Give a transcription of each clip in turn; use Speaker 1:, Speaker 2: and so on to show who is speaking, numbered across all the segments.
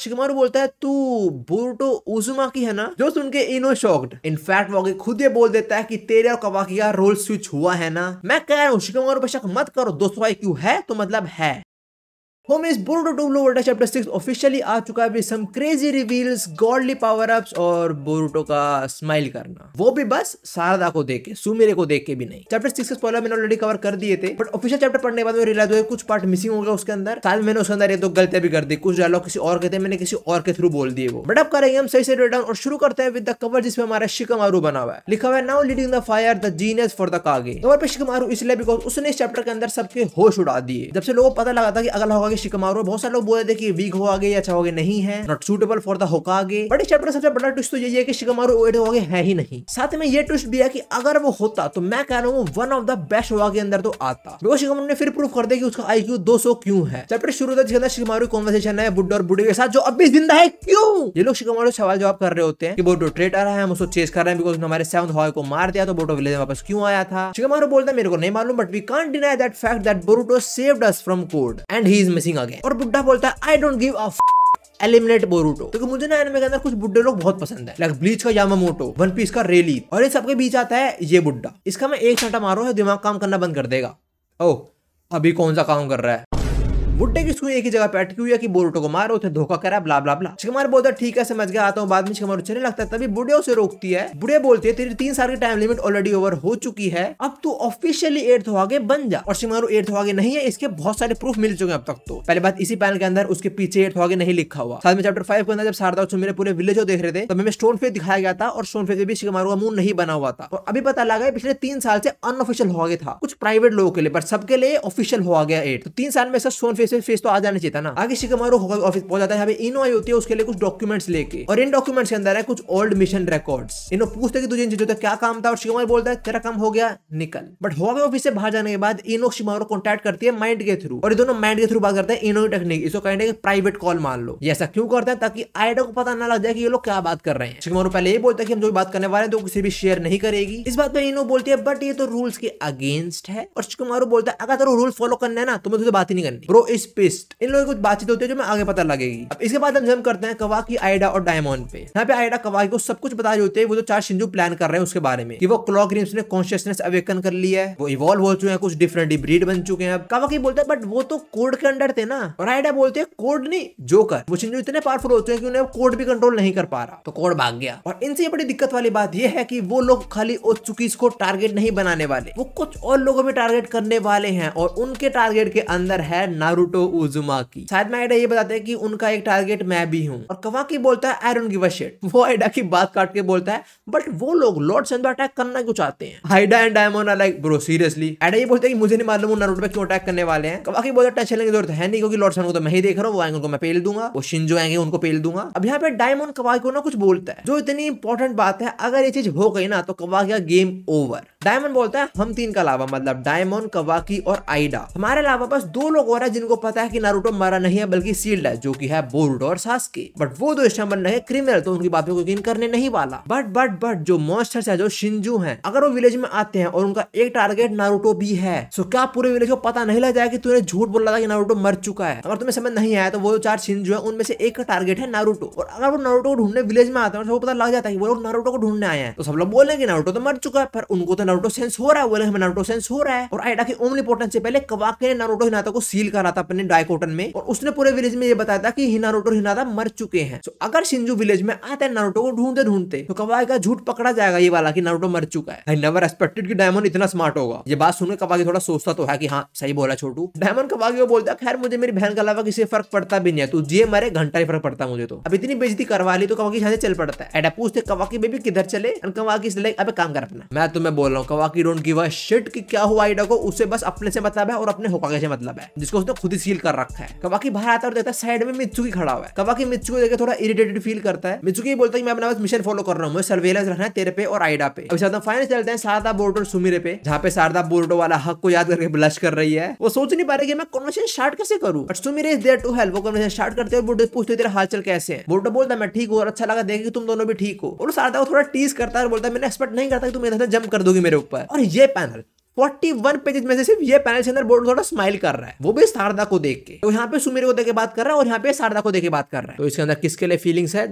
Speaker 1: Shikamaru बोलता है तू बोरुटो उजुमा की है ना जो सुन के इनो शॉक्ड फैक्ट वॉकी खुद ये बोल देता है कि तेरे और कवाकिया रोल स्विच हुआ है ना मैं कह रहा हूँ शिकमारू बेशक मत करो दोस्तों क्यों है तो मतलब है homage board of W world chapter six officially आ चुका है some crazy reveals godly power ups और बोरुटो का स्माइल करना वो भी बस शारदा को देख के सुमेरे को देख के भी नहीं चैप्टर सिक्स मैंने ऑलरेडी कवर कर दिए थे बट ऑफिशियल चैप्टर पढ़ने के बाद रिलाइज हुआ कुछ पार्ट मिसिंग होगा उसके अंदर साल मैंने उसके अंदर ये तो गलतियां भी कर दी कुछ डायलॉग किसी और कहते मैंने किसी और के थ्रू बोल दिए वो बट अब करेंगे हम सही से डाउन और शुरू करते हैं विद द कवर जिसमें हमारा शिकमारू बना हुआ है लिखा हुआ है now leading the fire the genius for the Kage cover पे शिकमारू इसलिए बिकॉज उसने इस चैप्टर के अंदर सबके होश उड़ा दिए जब से लोगों को पता लगा था कि अगला होगा आगे शिकमारो बहुत सारे लोग बोले थे कि वीक हो आगे या अच्छा होगे नहीं है नॉट सुटेबल फॉर द होका आगे बट इस चैप्टर सबसे बड़ा ट्विस्ट तो यही है कि शिकमारो ओएड होगे है ही नहीं साथ में ये ट्विस्ट भी है कि अगर वो होता तो मैं कह रहा हूँ वन ऑफ द बेस्ट होगा के अंदर तो आता वो शिकमारो ने फिर प्रूफ कर दिया कि उसका आईक्यू 200 क्यों है चैप्टर शुरू होता है शिकमारो कॉन्वर्सेशन है बुड्ढे और बुढ़ी के साथ जो अभी जिंदा है क्यों ये लोग शिकमारो सवाल जवाब कर रहे होते हैं कि बोटो ट्रेट आ रहा है हम उसको चेस कर रहे हैं बिकॉज हमारे सेवन हॉय को मार दिया तो बोटो विलेज वापस क्यों आया था शिकमारो बोलता है मेरे को नहीं मालूम but we can't deny that fact that Boruto saved us from Code and he is missing आ गए और बुड्ढा बोलता है I don't give a eliminate Boruto क्योंकि मुझे ना एनमे के अंदर कुछ बुड्ढे लोग बहुत पसंद है लाइक ब्लीच का मोटो वन पीस का रेली और ये सबके बीच आता है ये बुड्ढा इसका मैं एक सटा मारो है दिमाग काम करना बंद कर देगा ओ अभी कौन सा काम कर रहा है बुड्ढे की सुई एक ही जगह पे अटकी हुई है कि बोरोटो को मारो उसे धोखा करा ब्ला ब्ला ब्ला शिकमार बोलता ठीक है समझ गया आता हूँ बाद में शिकमार चलने अच्छा, लगता है तभी बुढ़े उसे रोकती है बुढ़े बोलती है तेरी तीन साल की टाइम लिमिट ऑलरेडी ओवर हो चुकी है अब तू ऑफिशियली हो आगे बन जा और शिमारू एर्थ आगे नहीं है इसके बहुत सारे प्रूफ मिल चुके हैं अब तक तो पहले बात इसी पैनल के अंदर उसके पीछे एर्थ आगे नहीं लिखा हुआ साथ में चैप्टर फाइव के अंदर जब शारदा और मेरे पूरे विलेज देख रहे थे तो हमें स्टोन फेस दिखाया गया था और स्टोन फेस में भी शिकमारू का मुंह नहीं बना हुआ था और अभी पता लगा है पिछले तीन साल से अनऑफिशियल हो गया था कुछ प्राइवेट लोगों के लिए पर सबके लिए ऑफिशियल हो गया एट तो तीन साल में सोन स्टोन फेस टू फेस तो आ जाना चाहिए ना आगे शिकमारो होगा ऑफिस पहुंच जाता है यहाँ पे इनो आई होती है उसके लिए कुछ डॉक्यूमेंट्स लेके और इन डॉक्यूमेंट्स के अंदर है कुछ ओल्ड मिशन रिकॉर्ड्स इनो पूछते कि तुझे जो चीजों क्या काम था और शिकमारो बोलता है तेरा काम हो गया निकल बट हुआ ऑफिस से बाहर जाने के बाद इनो शिमारो कॉन्टेक्ट करती है माइंड के थ्रू और ये दोनों माइंड के थ्रू बात करते हैं इनो टेक्निक इसको कहने के प्राइवेट कॉल मान लो ऐसा क्यों करते हैं ताकि आइडा को पता ना लग जाए कि ये लोग क्या बात कर रहे हैं शिकमारो पहले ये बोलता है कि हम जो बात करने वाले हैं तो किसी भी शेयर नहीं करेगी इस बात में इनो बोलती है बट ये तो रूल्स के अगेंस्ट है और शिकमारो बोलता है अगर तेरे रूल फॉलो करना है ना तो मैं तुझे बात ही नहीं करनी ब्रो इज पिस्ट इन लोगों की कुछ बातचीत होती है जो मैं आगे पता लगेगी अब इसके बाद हम जम करते हैं कवा की आइडा और डायमंड पे यहाँ पे आइडा कवा को सब कुछ बता रहे होते हैं वो जो चार सिंधु प्लान कर रहे हैं उसके बारे में कि वो क्लॉक रिम्स ने कॉन्शियसनेस अवेकन कर लिया है वो इवॉल्व हो चुके हैं कुछ डिफरेंट ब्रीड बन चुके हैं अब कवा की बोलते हैं बट वो तो कोड के अंडर थे ना और आइडा बोलते हैं कोड नहीं जोकर वो सिंधु इतने पावरफुल होते हैं कि उन्हें कोड भी कंट्रोल नहीं कर पा रहा तो कोड भाग गया और इनसे बड़ी दिक्कत वाली बात यह है कि वो लोग खाली ओ चुकी इसको टारगेट नहीं बनाने वाले वो कुछ और लोगों में टारगेट करने वाले हैं और उनके टारगेट के अंदर है नारू नारुटो उजुमा की शायद मैं एडा ये बताते हैं कि उनका एक टारगेट मैं भी हूँ और कवा की बोलता है I don't give a shit वो एडा की बात काट के बोलता है बट वो लोग लॉर्ड सेन अटैक करना क्यों चाहते हैं Ada and Daemon are like bro seriously Ada ये बोलते हैं कि मुझे नहीं मालूम नारुटो पे क्यों अटैक करने वाले हैं कवाकी बोलता है टेंशन लेने की जरूरत है नहीं क्योंकि लॉर्ड सेन तो मैं ही देख रहा हूँ वो आएंगे उनको मैं पेल दूंगा वो शिंजो आएंगे उनको पेल दूंगा अब यहाँ पे डायमोन कवाकी को ना कुछ बोलता है जो इतनी इंपॉर्टेंट बात है अगर ये चीज हो गई ना तो कवाकी का गेम ओवर डायमंड बोलता है हम तीन का अलावा मतलब डायमंड कवाकी और आइडा हमारे अलावा बस दो लोग और हैं जिनको पता है कि नारुतो मरा नहीं है बल्कि सील्ड है जो की है बोरुडो और सासके बट वो दो इस बन रहे क्रिमिनल तो उनकी बातों को यकीन करने नहीं वाला बट बट बट जो मॉन्स्टर्स है जो शिंजू है अगर वो विलेज में आते हैं और उनका एक टारगेट नारुतो भी है सो क्या पूरे विलेज को पता नहीं लग जाए कि तुमने झूठ बोला था कि नारुतो मर चुका है अगर तुम्हें समझ नहीं आया तो वो चार शिंजू है उनमें से एक का टारगेट है नारुतो और अगर वो नारुतो को ढूंढने विलेज में आते हैं तो पता लग जाता है वो लोग नारुतो को ढूंढने आए हैं तो सब लोग बोलेंगे नारुतो तो मर चुका है पर उनको तो नारुतो हो रहा है बोले हमें नारुतो हो रहा है और आइडा के ओमनीपोटेंस से पहले कवाके ने नारोटो हिनाता को सील करा था अपने डायकोटन में और उसने पूरे विलेज में ये बताया था कि हिनारुतो हिनाता मर चुके हैं तो अगर सिंजू विलेज में आते हैं नारोटो को ढूंढते ढूंढते तो कवाई का झूठ पकड़ा जाएगा ये वाला की नारोटो मर चुका है आई नेवर एक्सपेक्टेड की डायमंड इतना स्मार्ट होगा ये बात सुनकर कवागी थोड़ा सोचता तो है की हाँ सही बोला छोटू डायमंड कवागी को बोलता खैर मुझे मेरी बहन के अलावा किसी फर्क पड़ता भी नहीं है तू जे मरे घंटा ही फर्क पड़ता मुझे तो अब इतनी बेजती करवा ली तो कवागी यहाँ चल पड़ता है एडा पूछते कवाकी बेबी किधर चले कवाकी लाइक अब काम कर अपना मैं तुम्हें बोल रहा हूँ Kawaki don't give a shit कि क्या हुआ आइडा को उसे बस अपने से मतलब है और अपने होकागे से मतलब है जिसको उसने खुद ही सील कर रखा है कवाकी बाहर आता है और देखता है साइड में मिचुकी खड़ा हुआ है कवाकी मिचुकी देखकर थोड़ा इरिटेटेड फील करता है मिचुकी बोलता है मैं अपना बस मिशन फॉलो कर रहा हूं मुझे सर्वेलेंस रखना है तेरे पे और आइडा पे अभी साथ फाइनल चलते हैं शारदा बोर्डो और सुमिरे पे जहाँ पे शारदा बोर्डो वाला हक को याद करके ब्लश कर रही है वो सोच नहीं पा रही कि मैं कॉन्वर्सेशन स्टार्ट कैसे करूँ but Sumire is there to help वो कॉन्वर्सेशन स्टार्ट करते हैं बोर्डो पूछते तेरा हालचाल कैसे है बोर्डो बोलता मैं ठीक हूँ और अच्छा लगा देखे कि तुम दोनों भी ठीक हो और शारदा को थोड़ा टीज करता है और बोलता है मैंने एक्सपेक्ट नहीं करता कि तुम इधर से जंप कर दोगी ऊपर और ये पैनल फोर्टी वन पेजेस में से सिर्फ ये पैनल के अंदर बोर्ड थोड़ा स्माइल कर रहा है वो भी शारदा को देख के तो यहाँ पे सुमेर को देख के बात कर रहा है और यहाँ पे शारदा को देख के बात कर रहा है तो इसके अंदर किसके लिए फीलिंग्स है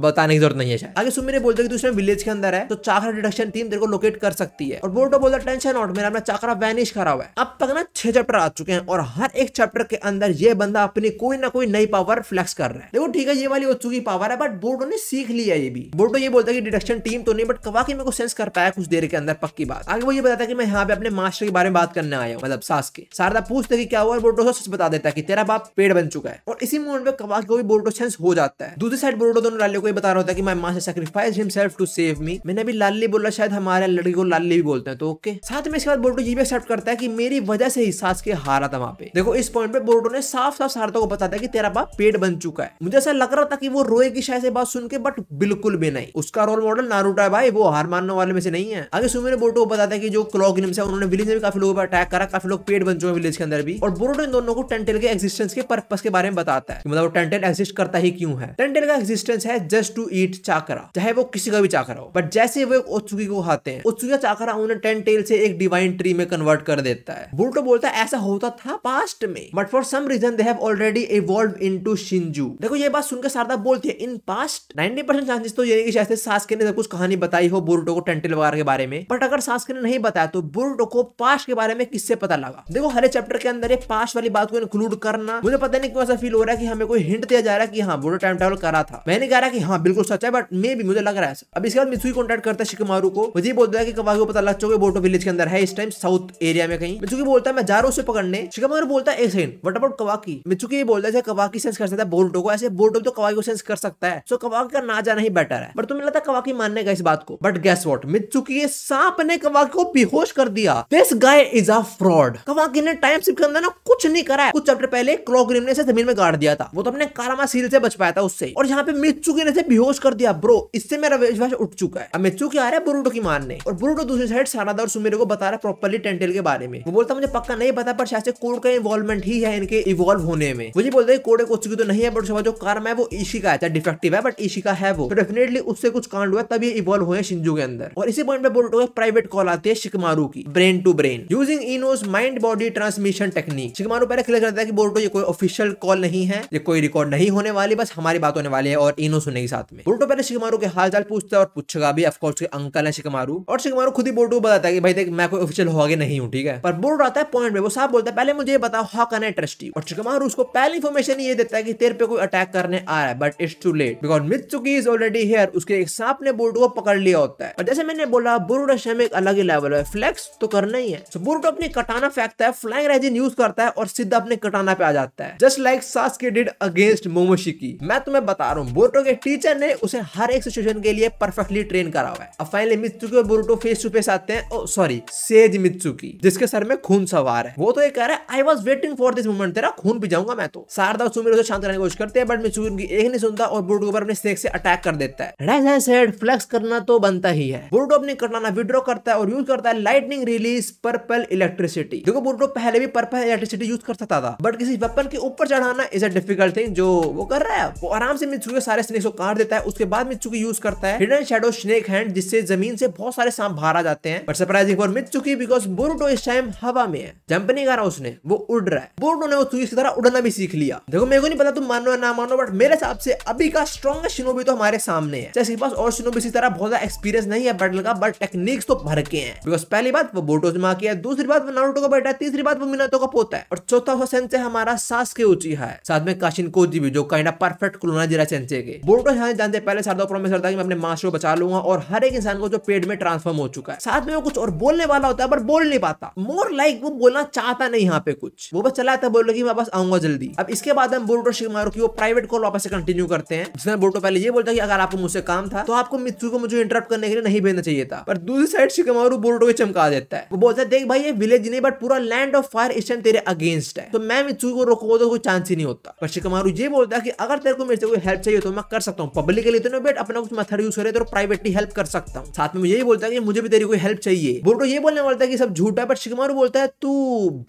Speaker 1: बताने की जरूरत नहीं है शायद आगे सुमेर बोलते कि दूसरे विलेज के अंदर है तो चाकरा डिडक्शन टीम तेरे को लोकेट कर सकती है और बोर्ड बोलता टेंशन नॉट मेरा अपना चाकरा वैनिश करा हुआ है अब तक ना छह चैप्टर आ चुके हैं और हर एक चैप्टर के अंदर ये बंदा अपनी कोई ना कोई नई पावर फ्लेक्स कर रहा है देखो ठीक है ये वाली हो चुकी पावर है बट बोर्डो ने सीख लिया ये भी बोर्डो ये बोलता है कि डिडक्शन टीम तो नहीं बट कवा मेरे को सेंस कर पाया कुछ देर के अंदर पक्की बात आगे वो ये बताता है कि मैं यहाँ पे अपने मास्टर के बारे में बात करने आया हूँ मतलब सास के शारदा पूछते कि क्या हुआ और बोर्डो सच बता देता है कि तेरा बाप पेड़ बन चुका है और इसी मोमेंट पे कबाक को भी बोर्डो सेंस हो जाता है दूसरी साइड बोर्डो दोनों लाली को ये बता रहा होता है कि my master sacrifice himself to save me मैंने अभी लाली बोला शायद हमारे लड़की को लाली भी बोलते हैं तो ओके साथ में इसके बाद बोर्डो ये भी एक्सेप्ट करता है कि मेरी वजह से ही सास के हारा था वहाँ पे देखो इस पॉइंट पे बोर्डो ने साफ साफ शारदा को बताता है कि तेरा बाप पेड़ बन चुका है मुझे ऐसा लग रहा था कि वो रोएगी शायद बात सुन के बट बिल्कुल भी नहीं उसका रोल मॉडल नारूटा है भाई वो हार मानने वाले में से नहीं है आगे सुमेर बोर्डो को बताता है कि जो क्लॉक से उन्होंने विलेज में काफी लोगों पर अटैक करा काफी लोग पेड़ बन चुके हैं विलेज के अंदर भी और बोरोडो इन दोनों को टेंटेल के एक्सिस्टेंस के पर्पस के बारे में बताता है मतलब टेंटेल एक्सिस्ट करता ही क्यों है टेंटेल का एक्सिस्टेंस है जस्ट टू ईट चाकरा चाहे वो किसी का भी चाकरा हो बट जैसे वो एक ओत्सुकी को खाते हैं ओचुकी चाकरा उन्हें टेंटेल से एक डिवाइन ट्री में कन्वर्ट कर देता है बोरोडो बोलता है ऐसा होता था पास्ट में but for some reason they have already evolve into Shinju देखो ये बात सुनकर सारदा बोलती है इन पास्ट 90% चांसेस तो ये कि शायद सास्के ने सब कुछ कहानी बताई हो बोरोडो को टेंटेल वगैरह के बारे में बट अगर सास्के ने नहीं बताया तो बुर्ड को पास के बारे में किससे पता लगा देखो हरे चैप्टर के अंदर पास वाली बात को इंक्लूड करना मुझे पता नहीं क्यों ऐसा फील हो रहा है कि हमें कोई हिंट दिया जा रहा है कि हाँ बुर्ड टाइम ट्रेवल करा था मैंने कह रहा कि हाँ बिल्कुल सच है बट मे भी मुझे लग रहा है अब इसके बाद मिसुई कॉन्टेक्ट करता है शिकमारू को मुझे बोलता है कि कबाग को पता लग चुके बोटो विलेज के अंदर है इस टाइम साउथ एरिया में कहीं मिचुकी बोलता है मैं जा रहा हूँ उसे पकड़ने शिकमारू बोलता है एक second what about Kawaki Mitsuki ये बोलता है कवाकी सेंस कर सकता है बोल्टो को ऐसे बोल्टो तो कवाकी को सेंस कर सकता है सो कवाकी का ना जाना ही बेटर है बट तुम्हें लगता है कवाकी मानने का इस बात को बट गैस वॉट मिचुकी सांप ने कवाकी को बेहोश कर दिया this guy is a fraud Kawaki ने टाइम सिप के अंदर ना कुछ नहीं करा है कुछ चैप्टर पहले क्लॉग्रिम ने जमीन में गाड़ दिया था वो तो अपने कारमा सील से बच पाया था उससे और यहाँ पे मिचुकी ने बेहोश कर दिया ब्रो इससे मेरा विश्वास उठ चुका है अब मिचुकी आ रहा है बुरुटो की मान ने और बुरुटो दूसरी साइड सारा और सुमेरे को बता रहा है प्रॉपरली टेंटेल के बारे में वो बोलता मुझे पक्का नहीं पता पर शायद से कोड का इन्वॉल्वमेंट ही है इनके इवॉल्व होने में मुझे बोलते है कोडे कोच की तो नहीं है बट जो कारमा है वो ईशिका है डिफेक्टिव है बट का है वो डेफिनेटली उससे कुछ कांड हुआ तब ये इवॉल्व हुए शिंजू के अंदर और इसी पॉइंट पे बोलटो प्राइवेट कॉल आती है शिकमारू की होगी brain to brain using Ino's mind body transmission technique Shikamaru पहले क्लियर करता है कि बोर्टो ये कोई ऑफिशियल कॉल नहीं है ये कोई रिकॉर्ड नहीं होने वाली बस हमारी बात होने वाली है और इनो सुने के साथ में बोर्टो पहले शिकमारो के हाल चाल पूछता और पूछेगा भी ऑफकोर्स के अंकल है शिकमारू और शिकमारो खुद ही बोर्टो को बताता है कि भाई देख मैं कोई ऑफिशियल हो होगा नहीं हूँ ठीक है पर बोर्डो आता है पॉइंट में वो साफ बोलता है पहले मुझे बताओ how can I trust you और शिकमारू उसको पहले इन्फॉर्मेशन ये देता है कि तेरे पे कोई अटैक करने आ रहा है but it's too late because Mitsuki is already here उसके एक सांप ने बोर्डो को पकड़ लिया होता है और जैसे मैंने बोला बोर्डो में एक अलग ही लेवल है फ्लेक्स तो करना ही है सपोर्ट अपनी कटाना फेंकता है फ्लाइंग रेजिन यूज करता है और सीधा अपने कटाना पे आ जाता है जस्ट लाइक सास के डिड अगेंस्ट मोमोशिकी मैं तुम्हें बता रहा हूँ बोर्टो के टीचर ने उसे हर एक सिचुएशन के लिए परफेक्टली ट्रेन करा हुआ है अब फाइनली मित्सुकी और बोर्टो फेस टू फेस आते हैं सॉरी सेज मित्सुकी जिसके सर में खून सवार है वो तो ये कह रहा है I was waiting for this moment तेरा खून भी जाऊंगा मैं तो शारदा सुमिर उसे शांत करने की कोशिश करते हैं बट मित्सुकी उनकी एक नहीं सुनता और बोर्टो के ऊपर अपने स्नेक से अटैक कर देता है फ्लेक्स करना तो बनता ही है बोरुटो अपनी कटाना विड्रॉ करता है और यूज करता है लाइटनिंग रिलीज पर्पल इलेक्ट्रिसिटी देखो बुर्डो पहले भी पर्पल इलेक्ट्रिसिटी यूज कर सकता था बट किसी वेपन के ऊपर चढ़ाना इज अ डिफिकल्ट थिंग जो वो कर रहा है वो आराम से मिचू के सारे स्नेक्स को काट देता है उसके बाद मिचू यूज करता है हिडन शेडो स्नेक हैंड जिससे जमीन से बहुत सारे सांप बाहर आ जाते हैं बट सरप्राइजिंग फॉर मिचू की बिकॉज बोर्डो इस टाइम हवा में है जंप नहीं कर रहा उसने वो उड़ रहा है बोर्डो ने वो चुकी की तरह उड़ना भी सीख लिया देखो मेरे को नहीं पता तुम मानो या ना मानो बट मेरे हिसाब से अभी का स्ट्रॉन्गेस्ट शिनोबी तो हमारे सामने है इसके पास और शिनोबी इसी तरह बहुत ज्यादा एक्सपीरियंस नहीं है बैटल का बट टेक्निक्स तो भर के हैं बिकॉज पहली बात वो बोटोज की है दूसरी बात वो नारुतो का बेटा है तीसरी बात वो मिनातो का पोता है और चौथा हो सेंसे हमारा सास के ऊंची है साथ में काशिन कोजी भी जो काइंड ऑफ परफेक्ट क्लोना जीरा सेंसे के बोटो यहाँ जानते पहले सरदा प्रोमिस करता है मैं अपने मास को बचा लूंगा और हर एक इंसान को जो पेड़ में ट्रांसफॉर्म हो चुका है साथ में वो कुछ और बोलने वाला होता है पर बोल नहीं पाता मोर लाइक वो बोलना चाहता नहीं यहाँ पे कुछ वो बस चला था बोलोगी मैं बस आऊंगा जल्दी अब इसके बाद हम बोर्टो शिमारो की वो प्राइवेट कॉल वापस से कंटिन्यू करते हैं जिसमें बोर्टो पहले ये बोलता है कि अगर आपको मुझसे काम था तो आपको मित्सू को मुझे इंटरप्ट करने के लिए नहीं भेजना चाहिए था पर दूसरी साइड शिकमारू बोर्टो को चमका देता है वो बोलता है देख भाई ये विलेज नहीं बट पूरा लैंड ऑफ फायर इस तेरे अगेंस्ट है तो मैं मिचू को रोको तो कोई चांस ही नहीं होता पर शिकमारू ये बोलता है कि अगर तेरे को मेरे से कोई हेल्प चाहिए तो मैं कर सकता हूँ पब्लिकली तो नहीं बेट अपना कुछ मेथड यूज करे तो प्राइवेटली हेल्प कर सकता हूँ साथ में यही बोलता है कि मुझे भी तेरी कोई हेल्प चाहिए बोर्टो ये बोलने वाला था कि सब झूठा है बट शिकमारू बोलता है तू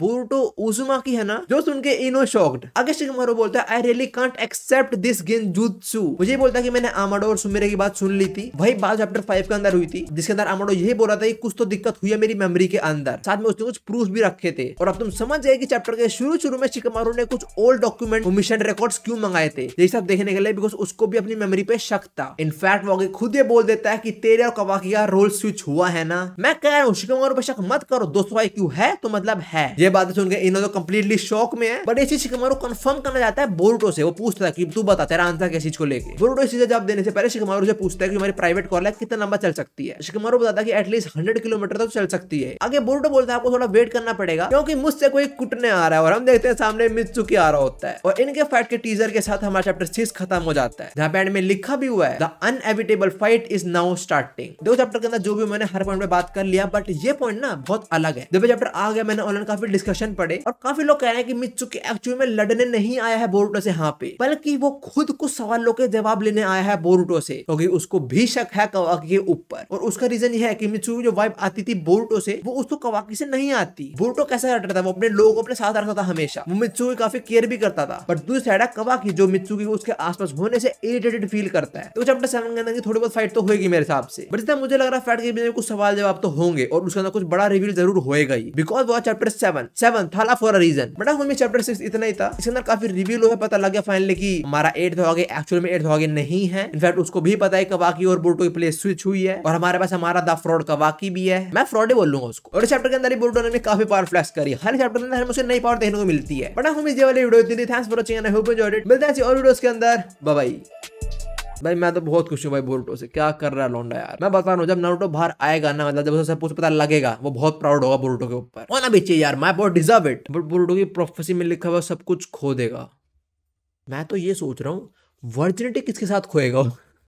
Speaker 1: बोर्टो उजुमा की है ना जो सुन के इनो शॉक्ड अगर शिकमारू बोलता है I really can't accept this genjutsu मुझे बोलता है कि मैंने आमाडो और सुमेरे की बात सुन ली थी वही बात चैप्टर फाइव के अंदर हुई थी जिसके अंदर आमाडो यही बोला था कि कुछ तो दिक्कत हुई है मेरी मेरी मेमोरी के अंदर साथ में उसने कुछ प्रूफ भी रखे थे और अब तुम समझ जाए कि चैप्टर के शुरू शुरू में शिकमारो ने कुछ ओल्ड डॉक्यूमेंट मिशन रिकॉर्ड क्यों मंगाए थे ये सब देखने के लिए बिकॉज उसको भी अपनी मेमोरी पे शक था इनफैक्ट वो खुद ये बोल देता है की तेरे और कवाकी का रोल स्विच हुआ है ना मैं कह रहा हूँ शिकमारो पे शक मत करो दोस्तों भाई क्यों है तो मतलब है ये बात सुन इन इन्होंने कम्प्लीटली तो शॉक में है बट ऐसी शिकमारो कन्फर्म करना चाहता है बोरुटो से वो पूछता है कि तू बता तेरा आंसर क्या चीज को लेके बोरुटो इस जवाब देने से पहले शिकमारो से पूछता है कि हमारी प्राइवेट कॉल है कितना लंबा चल सकती है शिकमारो बताता है कि एटलीस्ट हंड्रेड किलोमीटर तक तो चल सकती सकती है आगे बोरुटो बोलता है आपको थोड़ा वेट करना पड़ेगा क्योंकि मुझसे कोई कुटने आ रहा है और हम देखते हैं सामने मित्सुकी आ रहा होता है और इनके फाइट के टीजर के साथ हमारा चैप्टर सिक्स खत्म हो जाता है जहाँ पे एंड में लिखा भी हुआ है the inevitable fight is now starting दो चैप्टर के अंदर जो भी मैंने हर पॉइंट पे बात कर लिया बट ये पॉइंट ना बहुत अलग है जब चैप्टर आ गया मैंने ऑनलाइन काफी डिस्कशन पढ़े और काफी लोग कह रहे हैं कि मित्सुकी एक्चुअली में लड़ने नहीं आया है बोरुटो से यहाँ पे बल्कि वो खुद कुछ सवालों के जवाब लेने आया है बोरूटो से क्योंकि उसको भी शक है कवा के ऊपर और उसका रीजन यह है कि मित्सुकी जो वाइब आती थी बोरुटो बोरुटो से वो उसको तो कवाकी से नहीं आती बोरुटो कैसा रटता था वो अपने लोगों अपने साथ रखता था हमेशा वो मित्सू की काफी केयर भी करता था बट दूसरी साइड है कवाकी जो मित्सू की उसके आसपास होने से इरिटेटेड फील करता है तो चैप्टर सेवन के अंदर थोड़ी बहुत फाइट तो होगी मेरे हिसाब से बट जितना मुझे लग रहा है फाइट के बीच में कुछ सवाल जवाब तो होंगे और उसके अंदर कुछ बड़ा रिवील जरूर होएगा ही बिकॉज वो चैप्टर सेवन सेवन थाला फॉर अ रीजन बट हमें चैप्टर सिक्स इतना ही था इसके अंदर काफी रिव्यू हुआ पता लग गया फाइनली की हमारा एट हॉगे एक्चुअल में एट हॉगे नहीं है इनफैक्ट उसको भी पता है कवाकी और बोटो की प्लेस स्विच हुई है और हमारे पास हमारा द फ्रॉड कवाकी भी है मैं फ्रॉड बोल लूंगा उसको और चैप्टर के अंदर बोर्डोन ने काफी पावर फ्लैश करी हर चैप्टर के अंदर मुझे नई पावर देखने को मिलती है बट हाँ, हम इस वाली वीडियो मिलते हैं और वीडियोस के अंदर बाय भाई मैं तो बहुत खुश हूँ भाई बोरुटो से क्या कर रहा है लोंडा यार मैं बता रहा हूँ जब नारुतो बाहर आएगा ना मतलब जब उसे पूछ पता लगेगा वो बहुत प्राउड होगा बोरुटो के ऊपर होना भी चाहिए यार मैं बहुत डिजर्व इट बट बोरुटो की प्रोफेसी में लिखा हुआ सब कुछ खो देगा मैं तो ये सोच रहा हूँ वर्जिनिटी किसके साथ खोएगा